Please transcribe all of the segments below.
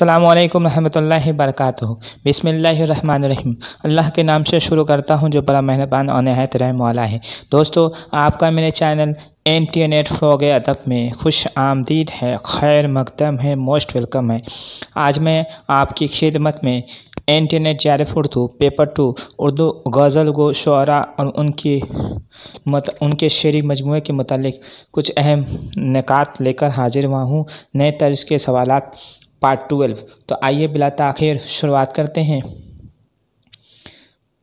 अल्लाम वरहमल वर्क बसमीम अल्लाह के नाम से शुरू करता हूँ जो बड़ा मेहरबान और नहायत रहम वाला है दोस्तों आपका मेरे channel N T N at फ़ोग अदब में खुश आमदीद है खैर मकदम है मोस्ट वेलकम है आज मैं आपकी खिदमत में एन टी एन एट जारफ उर्दू पेपर टू उर्दू गज़ल गो शरा और उनकी मत उनके शेरी मजमू के मतलब कुछ अहम निकात लेकर हाजिर हुआ हूँ नए तर्ज के सवालत पार्ट ट्वेल्व तो आइए बिला तखिर शुरुआत करते हैं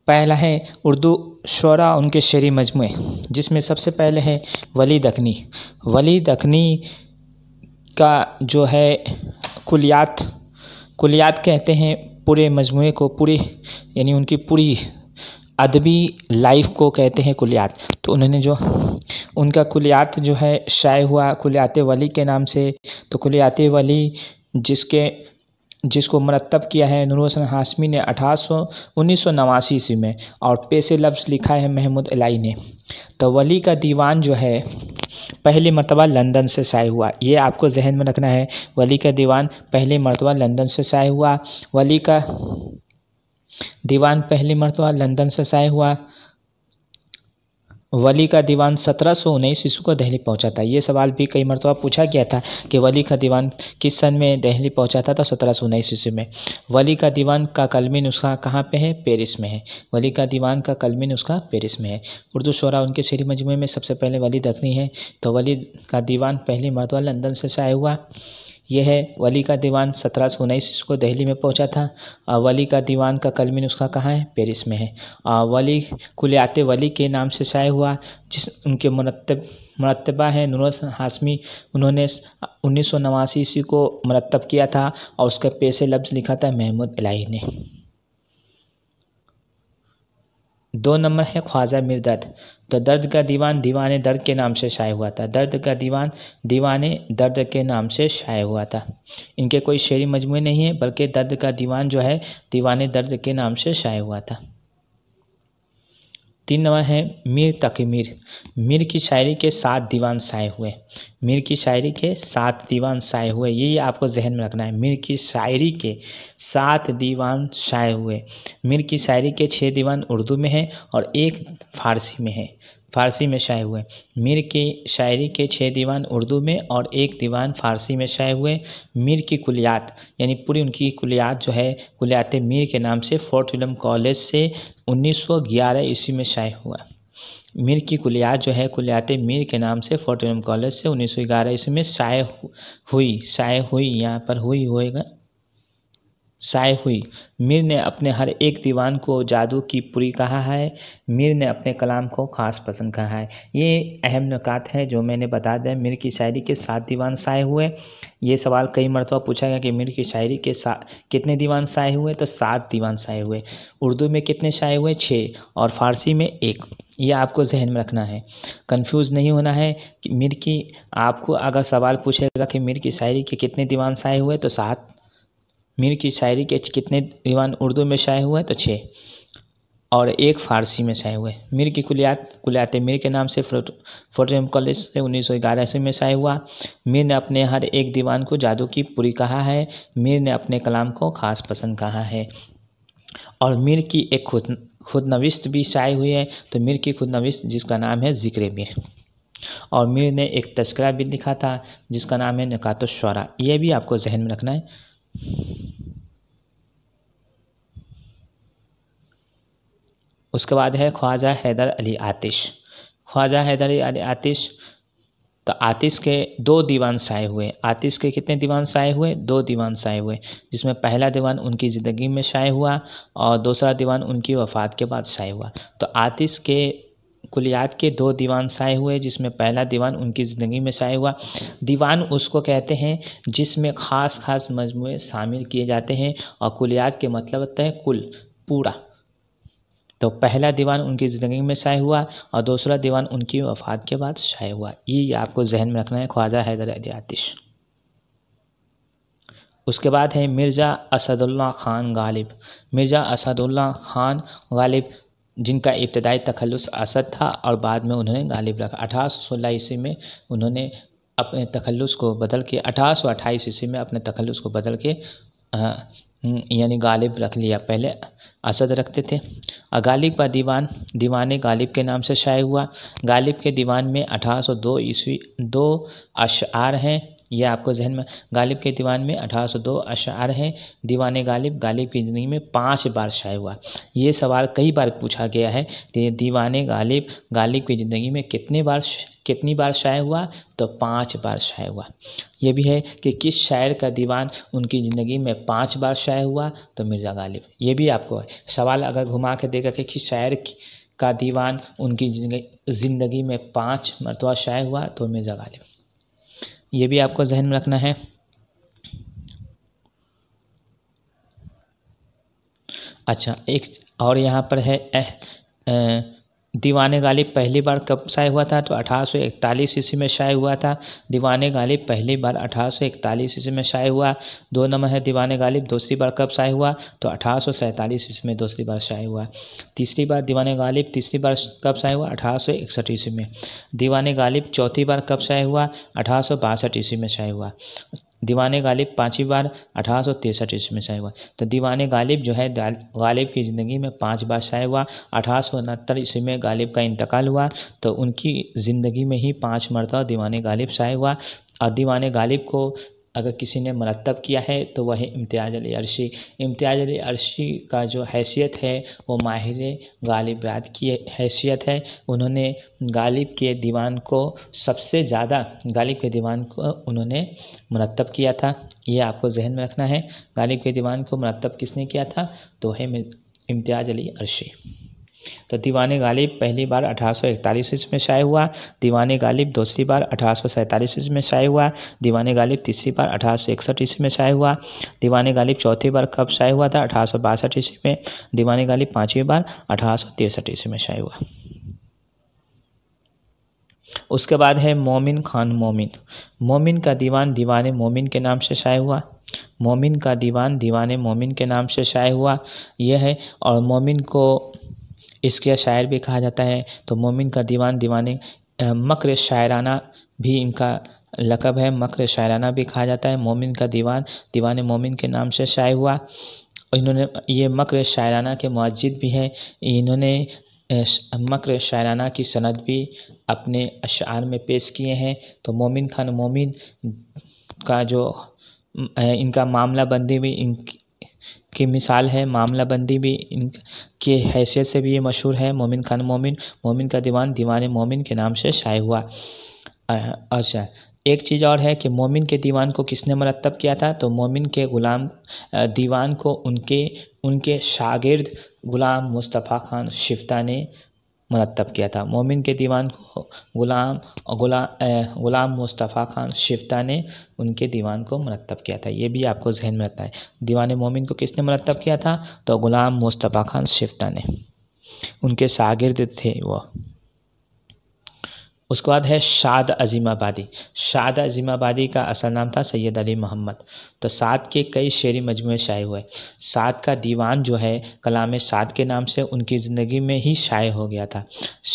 पहला है उर्दू शरा उनके शेरी मजमू जिसमें सबसे पहले है वली दखनी वली दखनी का जो है कुलियात कुलियात कहते हैं पूरे मजमू को पूरे यानी उनकी पूरी अदबी लाइफ को कहते हैं कुलियात तो उन्होंने जो उनका कुलियात जो है शाये हुआ कुलियात वली के नाम से तो कुलियात वली जिसके जिसको मरतब किया है नूर हसन हाशमी ने अठारह सौ उन्नीस सौ नवासी ईस्वी में और पेश लफ्ज़ लिखा है महमूद अलाई ने तो वली का दीवान जो है पहली मरतबा लंदन से शाये हुआ ये आपको जहन में रखना है वली का दीवान पहली मरतबा लंदन से शाये हुआ वली का दीवान पहली मरतबा लंदन से शाये हुआ वली का दीवान सत्रह सौ उन्नीस ईस्वी को दहली पहुंचा था ये सवाल भी कई मरतबा पूछा गया था कि वली का दीवान किस सन में दहली पहुंचा था तो सत्रह सौ उन्नीस ईस्वी में वली का दीवान का कलमी नुस्खा कहाँ पे है पेरिस में है वली का दीवान का कलमी नुस्खा पेरिस में है उर्दू शरा उनके शेर मजमू में सबसे पहले वली दखनी है तो वली का दीवान पहली मरतबा लंदन से शाये हुआ यह है वली का दीवान सत्रह सौ उन्नीस इसको दिल्ली में पहुंचा था वली का दीवान का कलमी नुस्खा कहाँ है पेरिस में है वली कुलियात वली के नाम से शाये हुआ जिस उनके मरतब मरतबा है नूर हाशमी उन्होंने उन्नीस सौ नवासी ईस्वी को मरतब किया था और उसका पेशे लफ्ज़ लिखा था महमूद अलाई ने दो नंबर है ख्वाजा मिर दर्द तो दर्द का दीवान दीवान दर्द के नाम से शाये हुआ था दर्द का दीवान दीवान दर्द के नाम से शाये हुआ था इनके कोई शेरी मजमू नहीं है बल्कि दर्द का दीवान जो है दीवान दर्द के नाम से शाये हुआ था तीन नंबर है मीर तकमीर मीर की शायरी के सात दीवान साए हुए मीर की शायरी के सात दीवान साए हुए ये आपको जहन में रखना है मीर की शायरी के सात दीवान साए हुए मीर की शायरी के छः दीवान उर्दू में हैं और एक फारसी में है फ़ारसी में शाये हुए मीर की शायरी के छः दीवान उर्दू में और एक दीवान फ़ारसी में शाये हुए मीर की कुलियात यानी पूरी उनकी कुलियात जो है कुलियात मीर के नाम से फोर्ट विलम कॉलेज से 1911 ईस्वी में शाये हुआ मीर की कुलियात जो है कुलियात मीर के नाम से फोर्ट विलम कॉलेज से 1911 ईस्वी में शाये हुई शाये हुई यहाँ पर हुई होएगा साय हुई मीर ने अपने हर एक दीवान को जादू की पुरी कहा है मीर ने अपने कलाम को खास पसंद कहा है ये अहम नकात है जो मैंने बता दें मीर की शायरी के सात दीवान साय हुए ये सवाल कई मरतबा पूछा गया कि मीर की शायरी के सा कितने दीवान साय हुए तो सात दीवान साय हुए उर्दू में कितने शाये हुए छः और फारसी में एक ये आपको जहन में रखना है कंफ्यूज नहीं होना है कि मीर की आपको अगर सवाल पूछेगा कि मीर की शायरी के कितने दीवान साए हुए तो सात मीर की शायरी के कितने दीवान उर्दू में शाये हुए तो छः और एक फ़ारसी में शाये हुए मीर की कुलियात कुलियात मीर के नाम से फोटोम कॉलेज से उन्नीस सौ ग्यारह ईस्वी में शाये हुआ मीर ने अपने हर एक दीवान को जादू की पूरी कहा है मीर ने अपने कलाम को खास पसंद कहा है और मीर की एक खुद खुदनविस्त भी शाये हुई है तो मीर की खुदनविस्त जिसका नाम है ज़िक्र मीर और मीर ने एक तस्करा भी लिखा था जिसका नाम है नकात शरा यह भी आपको जहन में रखना है उसके बाद है ख्वाजा हैदर अली आतिश ख्वाजा हैदर अली आतिश तो आतिश के दो दीवान साए हुए आतिश के कितने दीवान साए हुए दो दीवान साए हुए जिसमें पहला दीवान उनकी ज़िंदगी में शाये हुआ और दूसरा दीवान उनकी वफ़ात के बाद शाये हुआ तो आतिश के कुलियात के दो दीवान साए हुए जिसमें पहला दीवान उनकी ज़िंदगी में साए हुआ दीवान उसको कहते हैं जिसमें ख़ास ख़ास मजमू शामिल किए जाते हैं और कुलियात के मतलब होता है कुल पूरा तो पहला दीवान उनकी ज़िंदगी में शाये हुआ और दूसरा दीवान उनकी वफात के बाद शाये हुआ ये आपको जहन में रखना है ख्वाजा हैदर अली आतिश उसके बाद है मिर्ज़ा असदुल्ला ख़ान गालिब मिर्ज़ा असदुल्ला ख़ान गालिब जिनका इब्तदाई तखलस असद था और बाद में उन्होंने गालिब रखा अठारह सौ सोलह ईस्वी में उन्होंने अपने तखलस को बदल के अठारह सौ अट्ठाईस ईस्वी में अपने तखलस को बदल के यानी गालिब रख लिया पहले असद रखते थे और गालिब का दीवान दीवान गालिब के नाम से शाये हुआ गालिब के दीवान में अठारह सौ दो ईस्वी दो अशार हैं यह आपको जहन में गालिब के दीवान में अठारह सौ दो अशार हैं दीवान गालिब गालिब की ज़िंदगी में पाँच बार शाये हुआ ये सवाल कई बार पूछा गया है कि दीवान गालिब गालिब की ज़िंदगी में कितने बार कितनी बार शाये हुआ तो पाँच बार शाये हुआ यह भी है कि किस शायर का दीवान उनकी ज़िंदगी में पाँच बार शाये हुआ तो मिर्ज़ा गालिब ये भी आपको है सवाल अगर घुमा के देखा कि, किस शायर का दीवान उनकी ज़िंदगी में पाँच मरतबा शाये हुआ तो मिर्ज़ा गालिब ये भी आपको जहन में रखना है अच्छा एक और यहाँ पर है एह, दीवान गालिब पहली बार कब शाये हुआ था तो अठारह सौ इकतालीस ईस्वी में शाये हुआ था दीवान गालिब पहली बार अठारह सौ इकतालीस ईस्वी में शाये हुआ दो नंबर है दीवान गालिब दूसरी बार कब शाये हुआ तो अठारह सौ सैंतालीस ईस्वी में दूसरी बार शाये हुआ तीसरी बार दीवान गालिब तीसरी बार कब शाये हुआ अठारह सौ इकसठ ईस्वी में दीवान गालिब चौथी बार कब शाये हुआ अठारह सौ बासठ ईस्वी में शाये हुआ दीवान गालिब पाँचवीं बार अठारह सौ तिरसठ ईस्वी में शाये हुआ तो दीवान गालिब जो है गालिब की ज़िंदगी में पाँच बार शाये हुआ अठारह सौ उनहत्तर ईस्वी में गालिब का इंतकाल हुआ तो उनकी ज़िंदगी में ही पाँच मरतब दीवान गालिब शाये हुआ और दीवान गालिब को अगर किसी ने मरतब किया है तो वह इम्तियाज़ अली अरशी इम्तियाज़ अली अरशी का जो हैसियत है वो माहिर गालिबात की हैसियत है उन्होंने गालिब के दीवान को सबसे ज़्यादा गालिब के दीवान को उन्होंने मरतब किया था ये आपको जहन में रखना है गालिब के दीवान को मरतब किसने किया था तो है इम्तियाज़ अली अरशी तो दीवान गालिब पहली बार अठारह सौ इकतालीस ईस्वी में शाये हुआ दीवान गालिब दूसरी बार अठारह सौ सैंतालीस ईस्वी में शाये हुआ दीवान गालिब तीसरी बार अठारह सौ इकसठ ईस्वी में शाये हुआ दीवान गालिब चौथी बार कब शाये हुआ था अठारह सौ बासठ ईस्वी में दीवान गालिब पाँचवीं बार अठारह सौ तिरसठ ईस्वी में शाये हुआ उसके बाद है मोमिन खान मोमिन मोमिन का दीवान दीवान मोमिन के नाम से शाये हुआ मोमिन का दीवान दीवान मोमिन के नाम से शाये हुआ यह है और मोमिन को इसके शायर भी कहा जाता है तो मोमिन का दीवान दीवाने मकर शायराना भी इनका लकब है मकर शायराना भी कहा जाता है मोमिन का दीवान दीवान मोमिन के नाम से शाये हुआ इन्होंने ये मकर शायराना के मस्जिद भी हैं इन्होंने मकर शायराना की सनद भी अपने अशार में पेश किए हैं तो मोमिन खान मोमिन का जो इनका मामला बंदी भी इन की मिसाल है मामला बंदी भी इन हैसियत से भी ये मशहूर है मोमिन खान मोमिन मोमिन का दीवान दीवान मोमिन के नाम से शाये हुआ अच्छा एक चीज़ और है कि मोमिन के दीवान को किसने मरतब किया था तो मोमिन के ग़ुलाम दीवान को उनके उनके शागिर्द ग़ुलाम मुस्तफ़ा खान शिफ्ता ने मरतब किया था मोमिन के दीवान गुलाम गुला गुलाम मुस्तफ़ा खान शिफ्ता ने उनके दीवान को मरतब किया था ये भी आपको जहन में रहता है दीवान मोमिन को किसने मरतब किया था तो गुलाम मुस्तफ़ा खान शिफ्ता ने उनके शागिर्द थे वह उसके बाद है शाद अजीमाबादी शाद अजीमाबादी का असल नाम था सैयद अली मोहम्मद तो साद के कई शेरी मजमू शाये हुए साद का दीवान जो है कलाम साद के नाम से उनकी ज़िंदगी में ही शाये हो गया था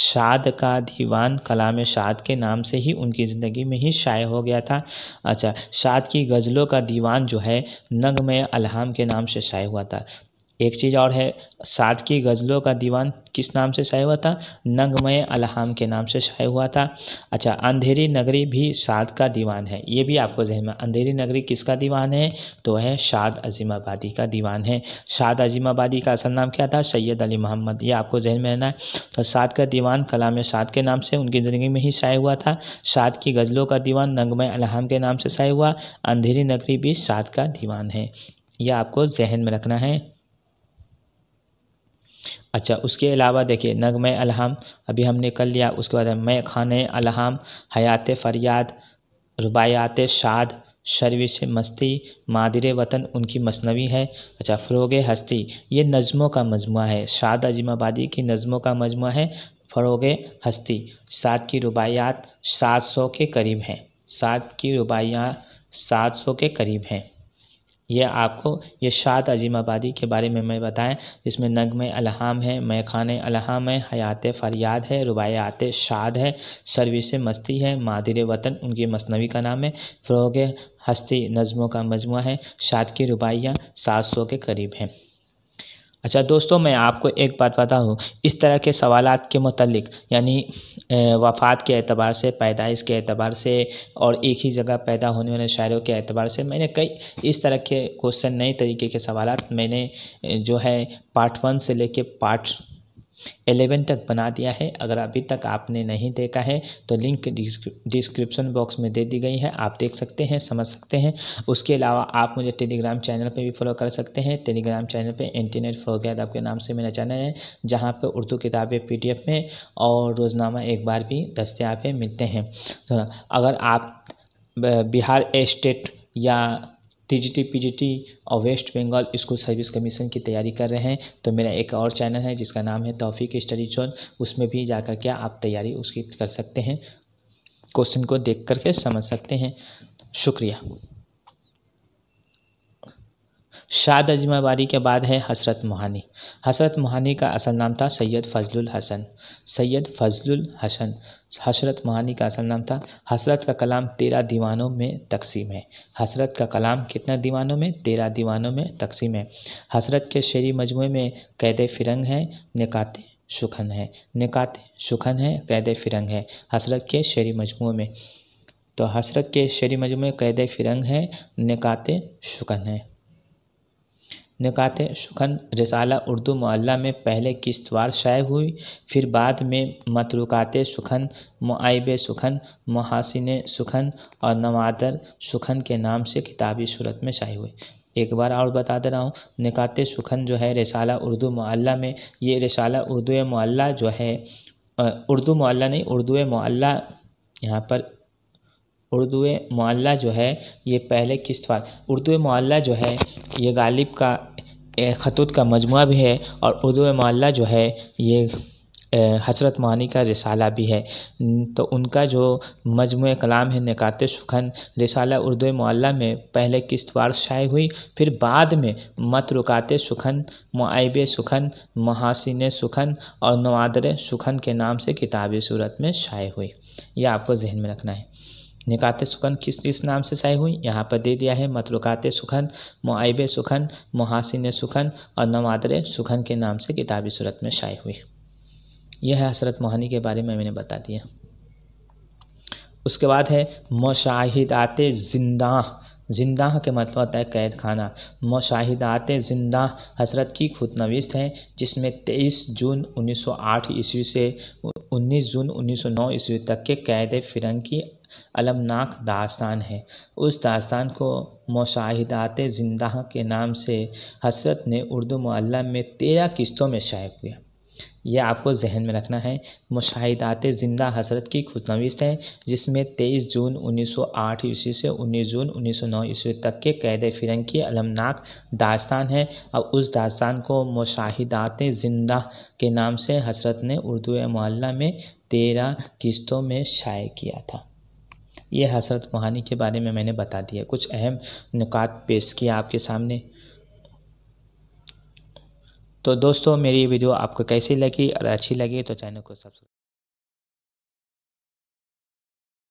शाद का दीवान कलाम शाद के नाम से ही उनकी ज़िंदगी में ही शाये हो गया था अच्छा शाद की गज़लों का दीवान जो है नगम अलहम के नाम से शाये हुआ था एक चीज़ और है सात की गज़लों का दीवान किस नाम से शाये हुआ था नंगमय अलहम के नाम से शाये हुआ था अच्छा अंधेरी नगरी भी सात का दीवान है ये भी आपको जहन में अंधेरी नगरी किसका दीवान है तो है शाद अजीमाबादी का दीवान है शाद अजीमाबादी का असल नाम क्या था सैयद अली मोहम्मद ये आपको जहन में रहना है तो साद का दीवान कलाम साद के नाम से उनकी ज़िंदगी में ही शाये हुआ था साद की गज़लों का दीवान नंगमय अलहम के नाम से शाये हुआ अंधेरी नगरी भी साद का दीवान है यह आपको जहन में रखना है अच्छा उसके अलावा देखिए नगम अलहम अभी हमने कर लिया उसके बाद मैं खान अलहम हयात फरियाद रुबायात शाद शर्विश मस्ती मादिर वतन उनकी मसनवी है अच्छा फ़रोग हस्ती ये नज़मों का मजमू है शाद अजीमाबादी की नज़मों का मजमू है फ़रोग हस्ती सात की रुबायात सात सौ के करीब हैं सात की रुबायात सात सौ के करीब हैं यह आपको ये अजीम आबादी के बारे में मैं बताएं जिसमें नगम अलहम है मैखान अलहम है हयात फरियाद है रुबायात शाद है सर्विस मस्ती है मादिर वतन उनकी मसनवी का नाम है फ़रोग हस्ती नज़मों का मजमू है शाद की रुबाइयाँ सात सौ के करीब हैं अच्छा दोस्तों मैं आपको एक बात हूँ इस तरह के सवाल के मतलब यानी वफ़ात के एतबार से पैदाइश के अतबार से और एक ही जगह पैदा होने वाले शायरों के अतबार से मैंने कई इस तरह के क्वेश्चन नए तरीके के सवाल मैंने जो है पार्ट वन से लेके पार्ट एलेवन तक बना दिया है अगर अभी तक आपने नहीं देखा है तो लिंक डिस्क्रिप्शन बॉक्स में दे दी गई है आप देख सकते हैं समझ सकते हैं उसके अलावा आप मुझे टेलीग्राम चैनल पर भी फॉलो कर सकते हैं टेलीग्राम चैनल पर इंटरनेट गैद आपके नाम से मेरा चैनल है जहाँ पर उर्दू किताबें पी में और रोज़नामा एक बार भी दस्तियाब मिलते हैं तो अगर आप बिहार स्टेट या टीजीटी पीजीटी और West Bengal school service commission की तैयारी कर रहे हैं तो मेरा एक और चैनल है जिसका नाम है तौफीक स्टडी जोन उसमें भी जा कर आप तैयारी उसकी कर सकते हैं क्वेश्चन को देख करके समझ सकते हैं शुक्रिया शाद अजमाबारी के बाद है हसरत मोहानी हसरत मोहानी का असल नाम था सैयद फजलुल हसन सैयद फजलुल हसन हसरत मोहानी का असल नाम था हसरत का कलाम तेरह दीवानों में तकसीम है हसरत का कलाम कितना दीवानों में तेरह दीवानों में तकसीम है हसरत के शेरी मजमू में कैद फिरंग है निकात सुखन है निकात सुखन है कैद फिरंग है हसरत के शेरी मजमू में तो हसरत के शेरी मजमू कैद फिरंग है निकात शुकन है निकात सुखन रिसाला उर्दू मुअल्ला में पहले किस्तवार शाये हुई फिर बाद में मतरूकात सुखन मुआब सुखन महासिन सुखन और नवादर सुखन के नाम से किताबी सूरत में शाये हुई एक बार और बता दे रहा हूँ निकात सुखन जो है रिसाला उर्दू मुअल्ला में ये रिसाला उर्दू मुअल्ला जो है उर्दू मुअल्ला नहीं उर्दू मुअल्ला यहाँ पर उर्दू मुअल्ला जो है ये पहले किश्त वार उर्दू मुअल्ला जो है ये ग़ालिब का ख़तूत का मजमू भी है और उर्दू मुअल्ला जो है ये हसरत मानी का रिसाला भी है तो उनका जो मजमू कलाम है निकात सुखन रिसाला उर्दू मुअल्ला में पहले किश्तवार शाये हुई फिर बाद में मत रुकात सुखन मुआब सुखन महासिन सुखन और नवादर सुखन के नाम से किताबी सूरत में शाये हुई यह आपको जहन में रखना है निकाते सुखन किस किस नाम से शाये हुई यहाँ पर दे दिया है मतलुकात सुखन मुआब सुखन मुहासिन सुखन और नवादर सुखन के नाम से किताबी सूरत में शाई हुई यह है हसरत मोहानी के बारे में मैंने बता दिया उसके बाद है आते जिंदा जिंदा के मतलब होता है कैद खाना आते जिंदा हसरत की खुदनवीस हैं जिसमें 23 जून 1908 ईस्वी से 19 जून 1909 ईस्वी तक के कैद फिरंग की अलमनाक दास्तान है उस दास्तान को मुशाहिदात जिंदा के नाम से हसरत ने उर्दू मल्ला में तेरह किस्तों में शाये किया यह आपको जहन में रखना है मुशाहिदात ज़िंदा हसरत की खुदनविस्त है जिसमें 23 जून 1908 ईस्वी से 19 जून 1909 ईस्वी तक के कैद फिरंग की अलमनाक दास्तान है अब उस दास्तान को मुशाहिदात ज़िंदा के नाम से हसरत ने उर्दू मल्ला में तेरह किस्तों में शाये किया था ये हसरत मोहानी के बारे में मैंने बता दिया कुछ अहम नुकात पेश किया आपके सामने तो दोस्तों मेरी वीडियो आपको कैसी लगी और अच्छी लगी तो चैनल को सब्सक्राइब